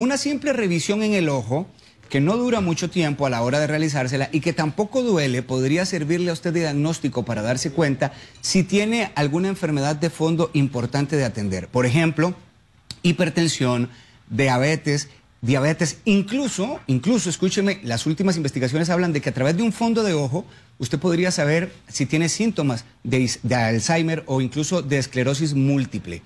Una simple revisión en el ojo, que no dura mucho tiempo a la hora de realizársela y que tampoco duele, podría servirle a usted de diagnóstico para darse cuenta si tiene alguna enfermedad de fondo importante de atender. Por ejemplo, hipertensión, diabetes, diabetes, incluso, incluso, escúcheme, las últimas investigaciones hablan de que a través de un fondo de ojo usted podría saber si tiene síntomas de, Alzheimer o incluso de esclerosis múltiple.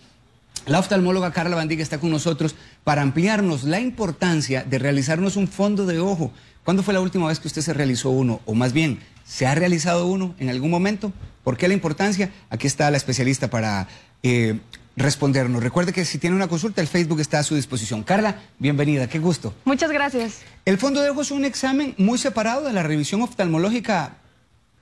La oftalmóloga Carla Bandiga está con nosotros para ampliarnos la importancia de realizarnos un fondo de ojo. ¿Cuándo fue la última vez que usted se realizó uno? O más bien, ¿se ha realizado uno en algún momento? ¿Por qué la importancia? Aquí está la especialista para eh, respondernos. Recuerde que si tiene una consulta, el Facebook está a su disposición. Carla, bienvenida, qué gusto. Muchas gracias. El fondo de ojo es un examen muy separado de la revisión oftalmológica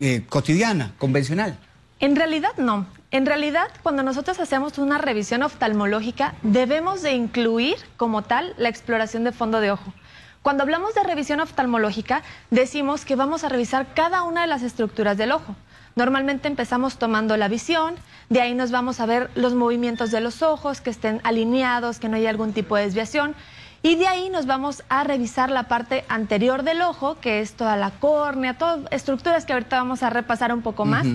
eh, cotidiana, convencional. En realidad no. En realidad, cuando nosotros hacemos una revisión oftalmológica, debemos de incluir como tal la exploración de fondo de ojo. Cuando hablamos de revisión oftalmológica, decimos que vamos a revisar cada una de las estructuras del ojo. Normalmente empezamos tomando la visión, de ahí nos vamos a ver los movimientos de los ojos, que estén alineados, que no haya algún tipo de desviación. Y de ahí nos vamos a revisar la parte anterior del ojo, que es toda la córnea, todas estructuras que ahorita vamos a repasar un poco más.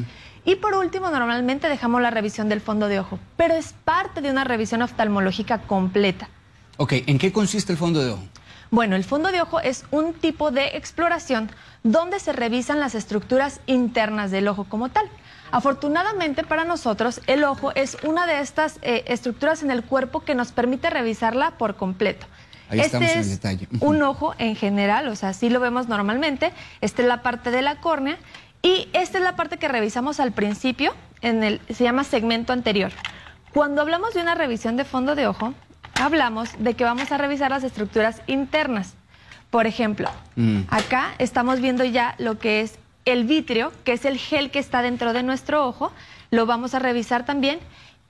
Y por último, normalmente dejamos la revisión del fondo de ojo, pero es parte de una revisión oftalmológica completa. Ok, ¿en qué consiste el fondo de ojo? Bueno, el fondo de ojo es un tipo de exploración donde se revisan las estructuras internas del ojo como tal. Afortunadamente para nosotros, el ojo es una de estas eh, estructuras en el cuerpo que nos permite revisarla por completo. este es un ojo en general, o sea, así lo vemos normalmente. Esta es la parte de la córnea y esta es la parte que revisamos al principio, se llama segmento anterior. Cuando hablamos de una revisión de fondo de ojo, hablamos de que vamos a revisar las estructuras internas. Por ejemplo, mm. acá estamos viendo ya lo que es el vitrio, que es el gel que está dentro de nuestro ojo, lo vamos a revisar también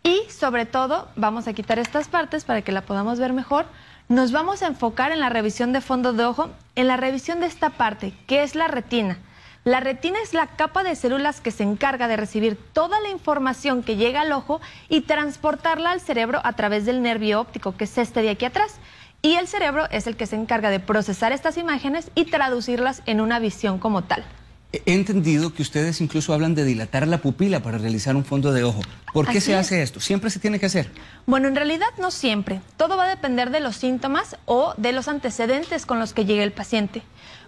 y sobre todo vamos a quitar estas partes para que la podamos ver mejor. Nos vamos a enfocar en la revisión de fondo de ojo, en la revisión de esta parte, que es la retina. La retina es la capa de células que se encarga de recibir toda la información que llega al ojo y transportarla al cerebro a través del nervio óptico, que es este de aquí atrás. Y el cerebro es el que se encarga de procesar estas imágenes y traducirlas en una visión como tal. He entendido que ustedes incluso hablan de dilatar la pupila para realizar un fondo de ojo. ¿Por qué se hace esto? ¿Siempre se tiene que hacer? Bueno, en realidad no siempre. Todo va a depender de los síntomas o de los antecedentes con los que llegue el paciente.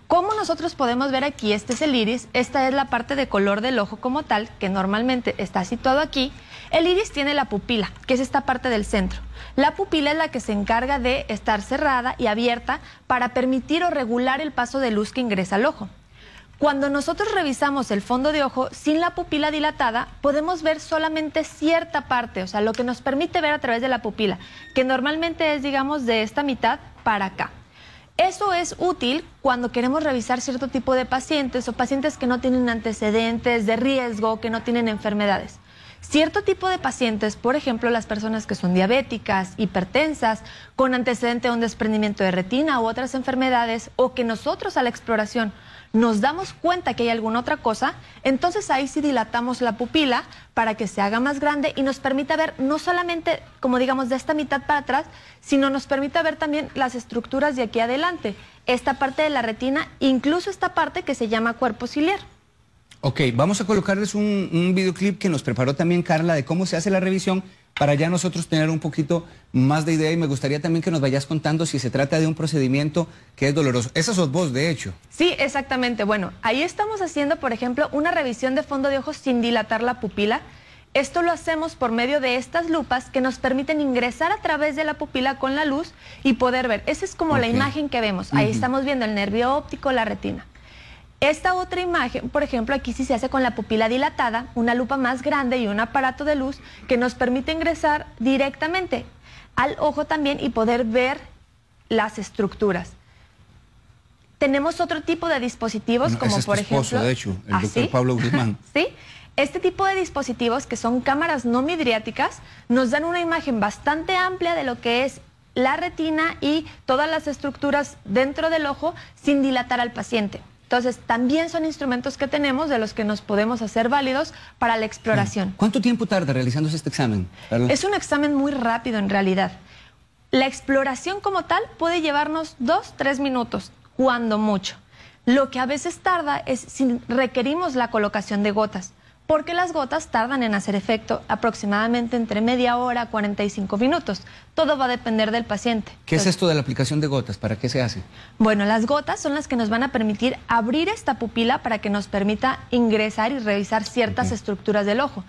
¿Cómo nosotros podemos ver aquí? Este es el iris, esta es la parte de color del ojo como tal, que normalmente está situado aquí. El iris tiene la pupila, que es esta parte del centro. La pupila es la que se encarga de estar cerrada y abierta para permitir o regular el paso de luz que ingresa al ojo. Cuando nosotros revisamos el fondo de ojo sin la pupila dilatada, podemos ver solamente cierta parte, o sea, lo que nos permite ver a través de la pupila, que normalmente es, digamos, de esta mitad para acá. Eso es útil cuando queremos revisar cierto tipo de pacientes o pacientes que no tienen antecedentes de riesgo, que no tienen enfermedades. Cierto tipo de pacientes, por ejemplo, las personas que son diabéticas, hipertensas, con antecedente de un desprendimiento de retina u otras enfermedades, o que nosotros a la exploración nos damos cuenta que hay alguna otra cosa, entonces ahí sí dilatamos la pupila para que se haga más grande y nos permita ver no solamente, como digamos, de esta mitad para atrás, sino nos permita ver también las estructuras de aquí adelante, esta parte de la retina, incluso esta parte que se llama cuerpo ciliar. Ok, vamos a colocarles un, videoclip que nos preparó también Carla de cómo se hace la revisión para ya nosotros tener un poquito más de idea y me gustaría también que nos vayas contando si se trata de un procedimiento que es doloroso. Esa sos vos, de hecho. Sí, exactamente. Bueno, ahí estamos haciendo, por ejemplo, una revisión de fondo de ojos sin dilatar la pupila. Esto lo hacemos por medio de estas lupas que nos permiten ingresar a través de la pupila con la luz y poder ver. Esa es como la imagen que vemos. Ahí estamos viendo el nervio óptico, la retina. Esta otra imagen, por ejemplo, aquí sí se hace con la pupila dilatada, una lupa más grande y un aparato de luz que nos permite ingresar directamente al ojo también y poder ver las estructuras. Tenemos otro tipo de dispositivos, como por esposo, ejemplo. de hecho, el ¿Ah, doctor Pablo Guzmán. sí. Este tipo de dispositivos, que son cámaras no midriáticas, nos dan una imagen bastante amplia de lo que es la retina y todas las estructuras dentro del ojo sin dilatar al paciente. Entonces, también son instrumentos que tenemos de los que nos podemos hacer válidos para la exploración. ¿Cuánto tiempo tarda realizándose este examen? Es un examen muy rápido en realidad. La exploración como tal puede llevarnos dos, tres minutos, cuando mucho. Lo que a veces tarda es si requerimos la colocación de gotas porque las gotas tardan en hacer efecto aproximadamente entre media hora a 45 minutos. Todo va a depender del paciente. ¿Qué es esto de la aplicación de gotas? ¿Para qué se hace? Bueno, las gotas son las que nos van a permitir abrir esta pupila para que nos permita ingresar y revisar ciertas estructuras del ojo.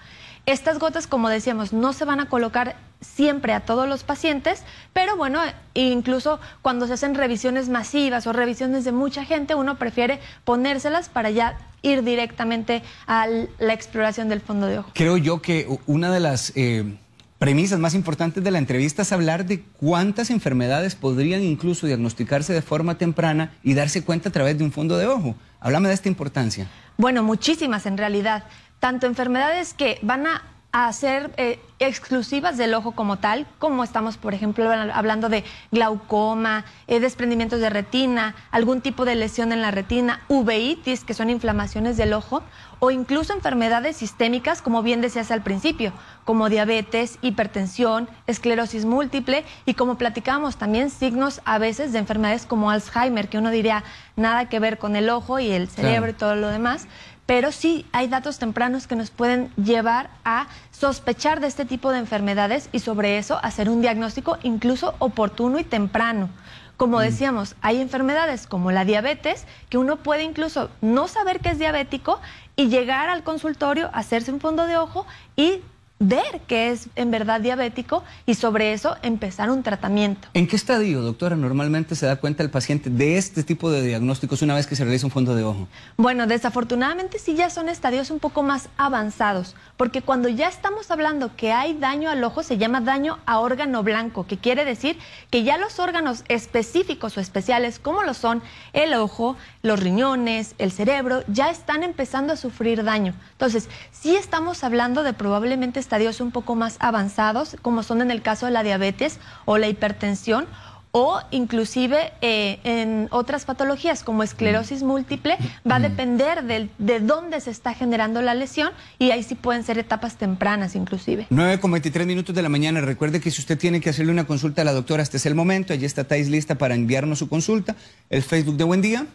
Estas gotas, como decíamos, no se van a colocar siempre a todos los pacientes, pero bueno, incluso cuando se hacen revisiones masivas o revisiones de mucha gente, uno prefiere ponérselas para ya ir directamente a la exploración del fondo de ojo. Creo yo que una de las eh, premisas más importantes de la entrevista es hablar de cuántas enfermedades podrían incluso diagnosticarse de forma temprana y darse cuenta a través de un fondo de ojo. Háblame de esta importancia. Bueno, muchísimas en realidad. Tanto enfermedades que van a a ser eh, exclusivas del ojo como tal, como estamos, por ejemplo, hablando de glaucoma, eh, desprendimientos de retina, algún tipo de lesión en la retina, uveitis, que son inflamaciones del ojo, o incluso enfermedades sistémicas, como bien decías al principio, como diabetes, hipertensión, esclerosis múltiple, y como platicábamos también, signos a veces de enfermedades como Alzheimer, que uno diría nada que ver con el ojo y el cerebro y todo lo demás, pero sí hay datos tempranos que nos pueden llevar a sospechar de este tipo de enfermedades y sobre eso hacer un diagnóstico incluso oportuno y temprano. Como mm. decíamos, hay enfermedades como la diabetes que uno puede incluso no saber que es diabético y llegar al consultorio, hacerse un fondo de ojo y ver que es en verdad diabético y sobre eso empezar un tratamiento. ¿En qué estadio, doctora, normalmente se da cuenta el paciente de este tipo de diagnósticos una vez que se realiza un fondo de ojo? Bueno, desafortunadamente sí ya son estadios un poco más avanzados, porque cuando ya estamos hablando que hay daño al ojo, se llama daño a órgano blanco, que quiere decir que ya los órganos específicos o especiales, como lo son el ojo, los riñones, el cerebro, ya están empezando a sufrir daño. Entonces, sí estamos hablando de probablemente estadios un poco más avanzados, como son en el caso de la diabetes o la hipertensión, o inclusive eh, en otras patologías como esclerosis múltiple, va a depender del, de dónde se está generando la lesión y ahí sí pueden ser etapas tempranas inclusive. 9,23 minutos de la mañana. Recuerde que si usted tiene que hacerle una consulta a la doctora, este es el momento. Allí está Tais lista para enviarnos su consulta. El Facebook de Buen Día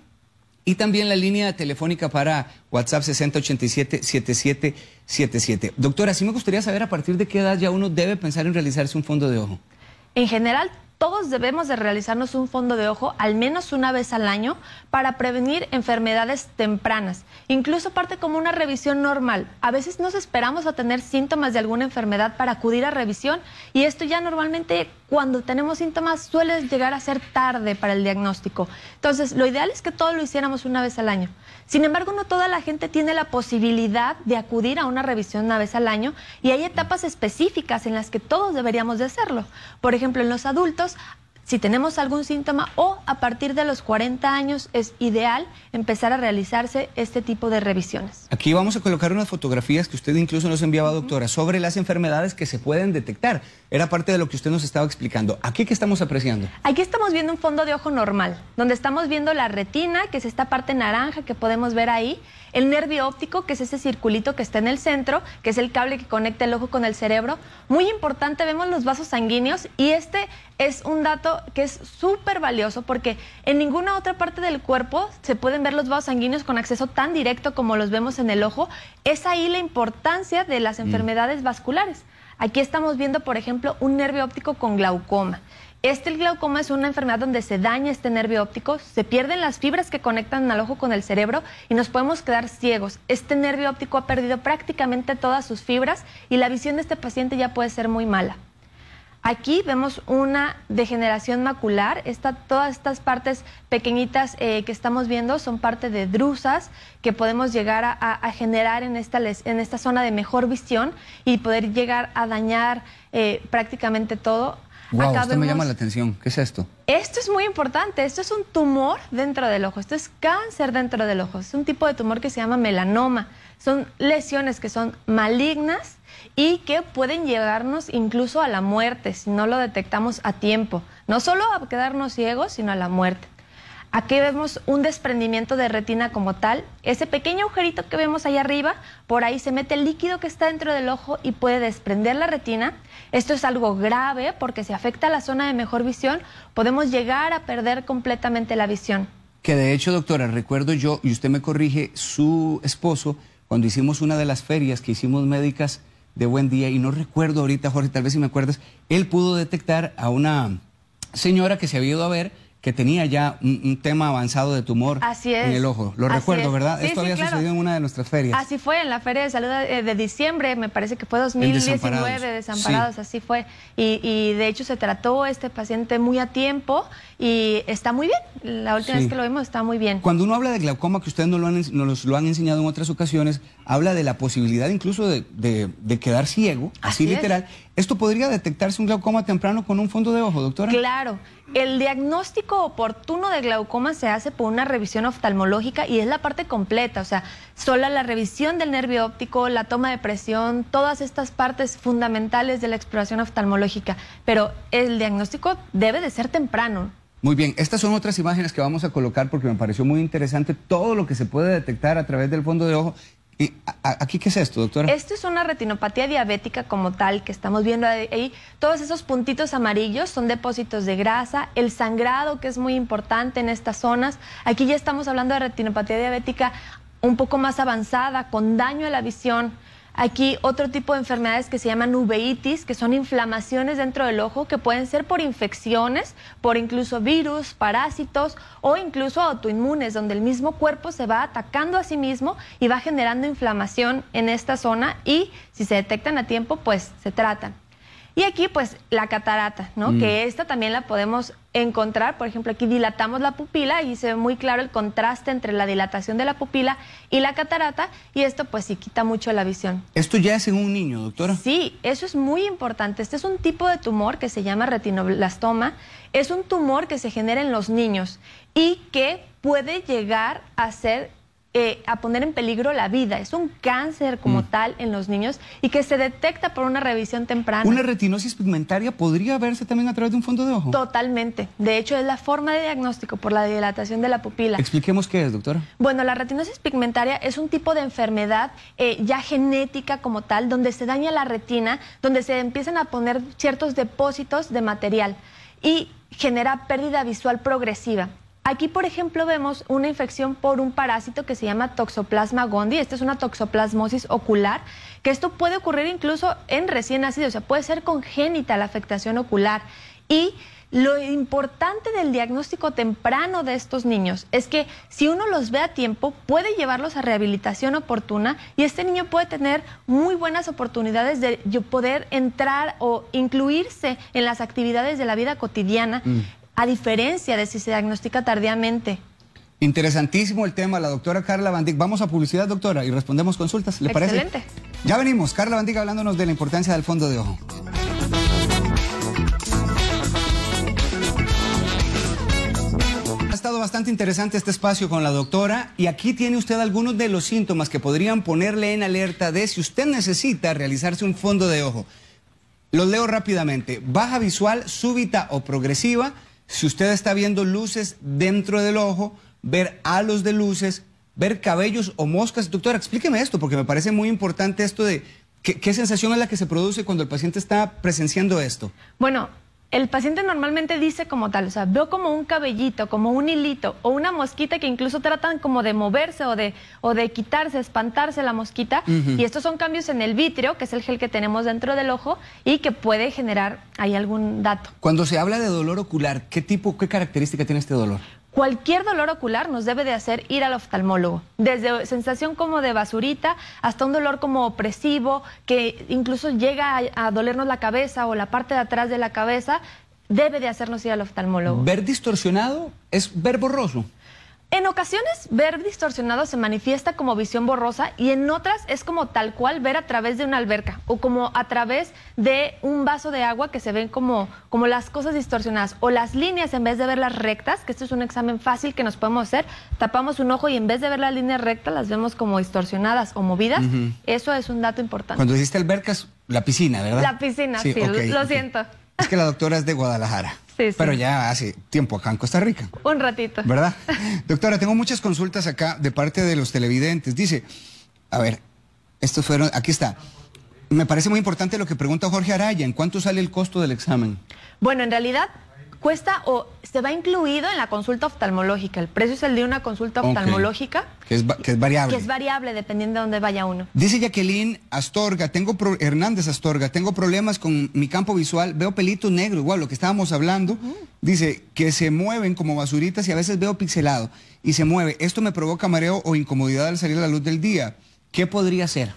y también la línea telefónica para WhatsApp 6087-7777. Doctora, sí me gustaría saber a partir de qué edad ya uno debe pensar en realizarse un fondo de ojo. En general, todos debemos de realizarnos un fondo de ojo al menos una vez al año para prevenir enfermedades tempranas. Incluso parte como una revisión normal. A veces nos esperamos a tener síntomas de alguna enfermedad para acudir a revisión y esto ya normalmente cuando tenemos síntomas suele llegar a ser tarde para el diagnóstico. Entonces, lo ideal es que todo lo hiciéramos una vez al año. Sin embargo, no toda la gente tiene la posibilidad de acudir a una revisión una vez al año y hay etapas específicas en las que todos deberíamos de hacerlo. Por ejemplo, en los adultos si tenemos algún síntoma o a partir de los 40 años es ideal empezar a realizarse este tipo de revisiones. Aquí vamos a colocar unas fotografías que usted incluso nos enviaba, doctora, sobre las enfermedades que se pueden detectar. Era parte de lo que usted nos estaba explicando. ¿Aquí qué estamos apreciando? Aquí estamos viendo un fondo de ojo normal, donde estamos viendo la retina, que es esta parte naranja que podemos ver ahí. El nervio óptico, que es ese circulito que está en el centro, que es el cable que conecta el ojo con el cerebro. Muy importante, vemos los vasos sanguíneos y este es un dato que es súper valioso porque en ninguna otra parte del cuerpo se pueden ver los vasos sanguíneos con acceso tan directo como los vemos en el ojo. Es ahí la importancia de las mm. enfermedades vasculares. Aquí estamos viendo, por ejemplo, un nervio óptico con glaucoma. Este glaucoma es una enfermedad donde se daña este nervio óptico, se pierden las fibras que conectan al ojo con el cerebro y nos podemos quedar ciegos. Este nervio óptico ha perdido prácticamente todas sus fibras y la visión de este paciente ya puede ser muy mala. Aquí vemos una degeneración macular. todas estas partes pequeñitas eh, que estamos viendo son parte de drusas que podemos llegar a, generar en esta, en esta, zona de mejor visión y poder llegar a dañar eh, prácticamente todo. Wow, esto me llama la atención. ¿Qué es esto? Esto es muy importante. Esto es un tumor dentro del ojo. Esto es cáncer dentro del ojo. Es un tipo de tumor que se llama melanoma. Son lesiones que son malignas y que pueden llegarnos incluso a la muerte si no lo detectamos a tiempo. No solo a quedarnos ciegos, sino a la muerte. Aquí vemos un desprendimiento de retina como tal. Ese pequeño agujerito que vemos ahí arriba, por ahí se mete el líquido que está dentro del ojo y puede desprender la retina. Esto es algo grave porque si afecta a la zona de mejor visión, podemos llegar a perder completamente la visión. Que de hecho, doctora, recuerdo yo, y usted me corrige, su esposo, cuando hicimos una de las ferias que hicimos médicas de buen día, y no recuerdo ahorita, Jorge, tal vez si me acuerdas, él pudo detectar a una señora que se había ido a ver que tenía ya un, tema avanzado de tumor en el ojo. Lo recuerdo, ¿verdad? Esto había sucedido en una de nuestras ferias. Así fue, en la Feria de Salud eh, de diciembre, me parece que fue 2019, Desamparados, así fue. Y, de hecho se trató este paciente muy a tiempo y está muy bien. La última vez que lo vimos está muy bien. Cuando uno habla de glaucoma, que ustedes nos lo han, enseñado en otras ocasiones, habla de la posibilidad incluso de, quedar ciego, así, literal. ¿Esto podría detectarse un glaucoma temprano con un fondo de ojo, doctora? Claro, el diagnóstico oportuno de glaucoma se hace por una revisión oftalmológica y es la parte completa, o sea, sola la revisión del nervio óptico, la toma de presión, todas estas partes fundamentales de la exploración oftalmológica. Pero el diagnóstico debe de ser temprano, muy bien, estas son otras imágenes que vamos a colocar porque me pareció muy interesante todo lo que se puede detectar a través del fondo de ojo ¿Y aquí qué es esto, doctora? Esto es una retinopatía diabética como tal que estamos viendo ahí. Todos esos puntitos amarillos son depósitos de grasa, el sangrado que es muy importante en estas zonas. Aquí ya estamos hablando de retinopatía diabética un poco más avanzada, con daño a la visión, Aquí otro tipo de enfermedades que se llaman uveitis, que son inflamaciones dentro del ojo que pueden ser por infecciones, por incluso virus, parásitos o incluso autoinmunes, donde el mismo cuerpo se va atacando a sí mismo y va generando inflamación en esta zona y si se detectan a tiempo, pues se tratan. Y aquí, pues, la catarata, ¿no? Que mm. esta también la podemos encontrar. Por ejemplo, aquí dilatamos la pupila y se ve muy claro el contraste entre la dilatación de la pupila y la catarata. Y esto, pues, sí quita mucho la visión. ¿Esto ya es en un niño, doctora? Sí, eso es muy importante. Este es un tipo de tumor que se llama retinoblastoma. Es un tumor que se genera en los niños y que puede llegar a ser eh, a poner en peligro la vida. Es un cáncer como mm. tal en los niños y que se detecta por una revisión temprana. ¿Una retinosis pigmentaria podría verse también a través de un fondo de ojo? Totalmente. De hecho, es la forma de diagnóstico por la dilatación de la pupila. Expliquemos qué es, doctora. Bueno, la retinosis pigmentaria es un tipo de enfermedad eh, ya genética como tal, donde se daña la retina, donde se empiezan a poner ciertos depósitos de material y genera pérdida visual progresiva. Aquí, por ejemplo, vemos una infección por un parásito que se llama Toxoplasma gondii. Esta es una toxoplasmosis ocular, que esto puede ocurrir incluso en recién nacidos, o sea, puede ser congénita la afectación ocular. Y lo importante del diagnóstico temprano de estos niños es que si uno los ve a tiempo, puede llevarlos a rehabilitación oportuna y este niño puede tener muy buenas oportunidades de poder entrar o incluirse en las actividades de la vida cotidiana. Mm a diferencia de si se diagnostica tardíamente. Interesantísimo el tema, la doctora Carla Bandic. Vamos a publicidad, doctora, y respondemos consultas, ¿le parece? Excelente. Ya venimos, Carla Bandic hablándonos de la importancia del fondo de ojo. Ha estado bastante interesante este espacio con la doctora y aquí tiene usted algunos de los síntomas que podrían ponerle en alerta de si usted necesita realizarse un fondo de ojo. Los leo rápidamente. Baja visual súbita o progresiva si usted está viendo luces dentro del ojo, ver halos de luces, ver cabellos o moscas. Doctora, explíqueme esto, porque me parece muy importante esto de qué, sensación es la que se produce cuando el paciente está presenciando esto. Bueno, el paciente normalmente dice como tal, o sea, veo como un cabellito, como un hilito o una mosquita que incluso tratan como de moverse o de, o de quitarse, espantarse la mosquita. Y estos son cambios en el vitrio, que es el gel que tenemos dentro del ojo y que puede generar ahí algún dato. Cuando se habla de dolor ocular, ¿qué tipo, qué característica tiene este dolor? Cualquier dolor ocular nos debe de hacer ir al oftalmólogo, desde sensación como de basurita hasta un dolor como opresivo, que incluso llega a, dolernos la cabeza o la parte de atrás de la cabeza, debe de hacernos ir al oftalmólogo. Ver distorsionado es ver borroso. En ocasiones ver distorsionado se manifiesta como visión borrosa y en otras es como tal cual ver a través de una alberca o como a través de un vaso de agua que se ven como, como las cosas distorsionadas o las líneas en vez de verlas rectas, que esto es un examen fácil que nos podemos hacer, tapamos un ojo y en vez de ver las líneas rectas las vemos como distorsionadas o movidas. Eso es un dato importante. Cuando dijiste albercas, la piscina, ¿verdad? La piscina, sí, lo, siento. Es que la doctora es de Guadalajara. Pero ya hace tiempo acá en Costa Rica. Un ratito. ¿Verdad? Doctora, tengo muchas consultas acá de parte de los televidentes. Dice, a ver, estos fueron, aquí está. Me parece muy importante lo que pregunta Jorge Araya, ¿en cuánto sale el costo del examen? Bueno, en realidad cuesta o se va incluido en la consulta oftalmológica. El precio es el de una consulta oftalmológica. Que, es, que, es, variable. Que es variable dependiendo de dónde vaya uno. Dice Jacqueline Astorga, tengo Hernández Astorga, tengo problemas con mi campo visual, veo pelitos negros, igual lo que estábamos hablando. Dice que se mueven como basuritas y a veces veo pixelado y se mueve. Esto me provoca mareo o incomodidad al salir a la luz del día. ¿Qué podría ser?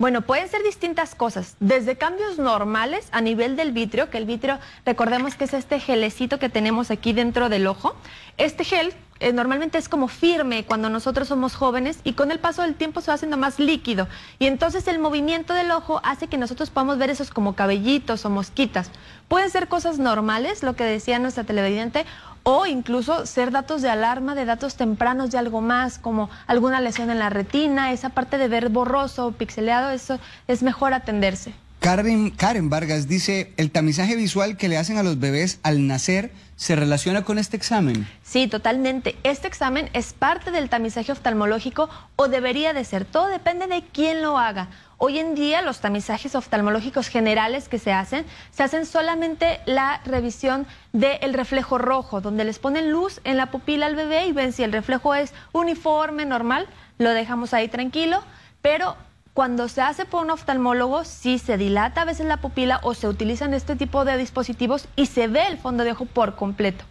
Bueno, pueden ser distintas cosas, desde cambios normales a nivel del vitrio, que el vitrio, recordemos que es este gelecito que tenemos aquí dentro del ojo. Este gel eh, normalmente es como firme cuando nosotros somos jóvenes y con el paso del tiempo se va haciendo más líquido. Y entonces el movimiento del ojo hace que nosotros podamos ver esos como cabellitos o mosquitas. Pueden ser cosas normales, lo que decía nuestra televidente, o incluso ser datos de alarma de datos tempranos de algo más, como alguna lesión en la retina, esa parte de ver borroso o pixeleado, eso es mejor atenderse. Karen, Karen Vargas dice, ¿el tamizaje visual que le hacen a los bebés al nacer se relaciona con este examen? Sí, totalmente. Este examen es parte del tamizaje oftalmológico o debería de ser. Todo depende de quién lo haga. Hoy en día los tamizajes oftalmológicos generales que se hacen, se hacen solamente la revisión del reflejo rojo, donde les ponen luz en la pupila al bebé y ven si el reflejo es uniforme, normal, lo dejamos ahí tranquilo, pero cuando se hace por un oftalmólogo, sí se dilata a veces la pupila o se utilizan este tipo de dispositivos y se ve el fondo de ojo por completo.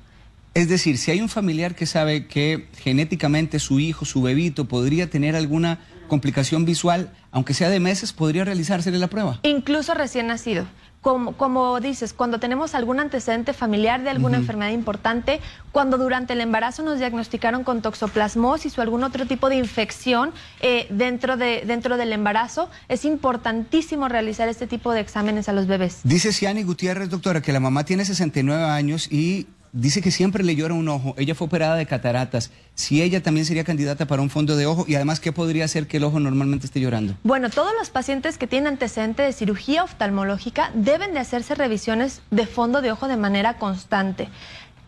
Es decir, si hay un familiar que sabe que genéticamente su hijo, su bebito podría tener alguna complicación visual, aunque sea de meses, podría realizarse la prueba. Incluso recién nacido. Como, como, dices, cuando tenemos algún antecedente familiar de alguna enfermedad importante, cuando durante el embarazo nos diagnosticaron con toxoplasmosis o algún otro tipo de infección eh, dentro, de, dentro del embarazo, es importantísimo realizar este tipo de exámenes a los bebés. Dice Ciani Gutiérrez, doctora, que la mamá tiene 69 años y dice que siempre le llora un ojo, ella fue operada de cataratas, si ella también sería candidata para un fondo de ojo y además, ¿qué podría hacer que el ojo normalmente esté llorando? Bueno, todos los pacientes que tienen antecedente de cirugía oftalmológica deben de hacerse revisiones de fondo de ojo de manera constante.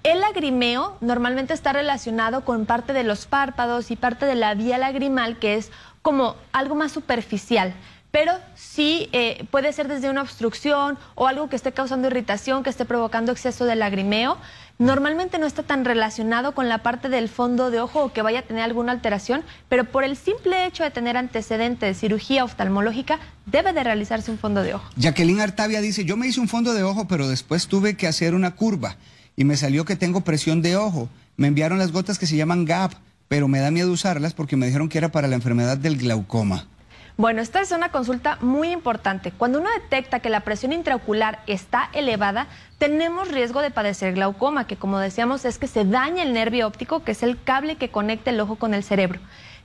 El lagrimeo normalmente está relacionado con parte de los párpados y parte de la vía lagrimal, que es como algo más superficial pero sí eh, puede ser desde una obstrucción o algo que esté causando irritación, que esté provocando exceso de lagrimeo normalmente no está tan relacionado con la parte del fondo de ojo o que vaya a tener alguna alteración, pero por el simple hecho de tener antecedentes de cirugía oftalmológica, debe de realizarse un fondo de ojo. Jacqueline Artavia dice, yo me hice un fondo de ojo, pero después tuve que hacer una curva y me salió que tengo presión de ojo. Me enviaron las gotas que se llaman GAP, pero me da miedo usarlas porque me dijeron que era para la enfermedad del glaucoma. Bueno, esta es una consulta muy importante. Cuando uno detecta que la presión intraocular está elevada, tenemos riesgo de padecer glaucoma, que como decíamos es que se daña el nervio óptico, que es el cable que conecta el ojo con el cerebro.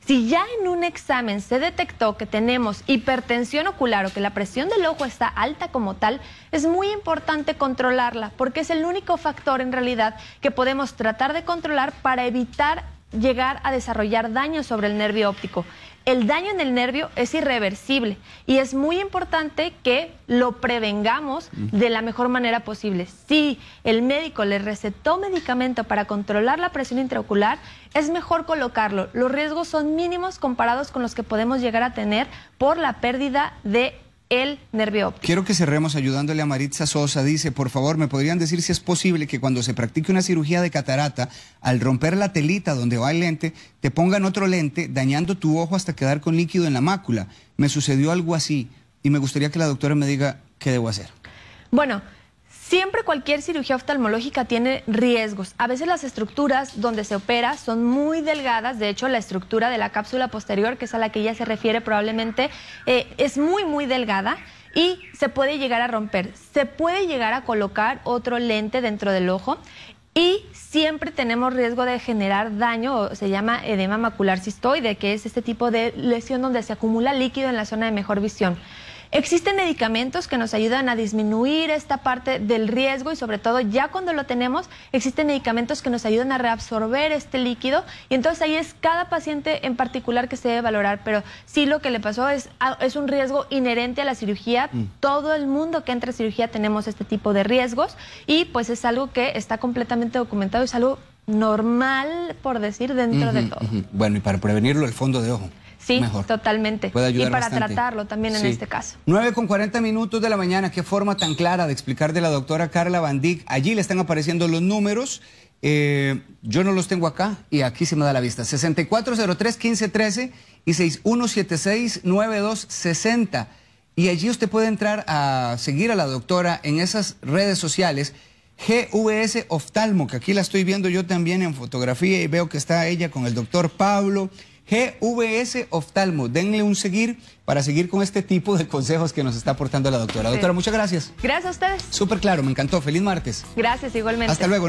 Si ya en un examen se detectó que tenemos hipertensión ocular o que la presión del ojo está alta como tal, es muy importante controlarla porque es el único factor en realidad que podemos tratar de controlar para evitar llegar a desarrollar daño sobre el nervio óptico. El daño en el nervio es irreversible y es muy importante que lo prevengamos de la mejor manera posible. Si el médico le recetó medicamento para controlar la presión intraocular, es mejor colocarlo. Los riesgos son mínimos comparados con los que podemos llegar a tener por la pérdida de el nervio óptico. Quiero que cerremos ayudándole a Maritza Sosa. Dice, por favor, ¿me podrían decir si es posible que cuando se practique una cirugía de catarata, al romper la telita donde va el lente, te pongan otro lente, dañando tu ojo hasta quedar con líquido en la mácula? Me sucedió algo así y me gustaría que la doctora me diga qué debo hacer. Bueno, Siempre cualquier cirugía oftalmológica tiene riesgos. A veces las estructuras donde se opera son muy delgadas. De hecho, la estructura de la cápsula posterior, que es a la que ella se refiere probablemente, eh, es muy, muy delgada y se puede llegar a romper. Se puede llegar a colocar otro lente dentro del ojo y siempre tenemos riesgo de generar daño, se llama edema macular cistoide, que es este tipo de lesión donde se acumula líquido en la zona de mejor visión. Existen medicamentos que nos ayudan a disminuir esta parte del riesgo y sobre todo ya cuando lo tenemos, existen medicamentos que nos ayudan a reabsorber este líquido y entonces ahí es cada paciente en particular que se debe valorar, pero sí lo que le pasó es, ah, es un riesgo inherente a la cirugía. Mm. Todo el mundo que entra a cirugía tenemos este tipo de riesgos y pues es algo que está completamente documentado, es algo normal, por decir, dentro de todo. Bueno, y para prevenirlo, el fondo de ojo. Sí, totalmente. y para tratarlo también en este caso. 9 con 40 minutos de la mañana, qué forma tan clara de explicar de la doctora Carla Bandic. Allí le están apareciendo los números. Eh, yo no los tengo acá y aquí se me da la vista. 6403-1513 y 6176-9260. Y allí usted puede entrar a seguir a la doctora en esas redes sociales. GVS Oftalmo, que aquí la estoy viendo yo también en fotografía y veo que está ella con el doctor Pablo. GVS Oftalmo. Denle un seguir para seguir con este tipo de consejos que nos está aportando la doctora. Doctora, muchas gracias. Gracias a ustedes. Súper claro, me encantó. Feliz martes. Gracias, igualmente. Hasta luego.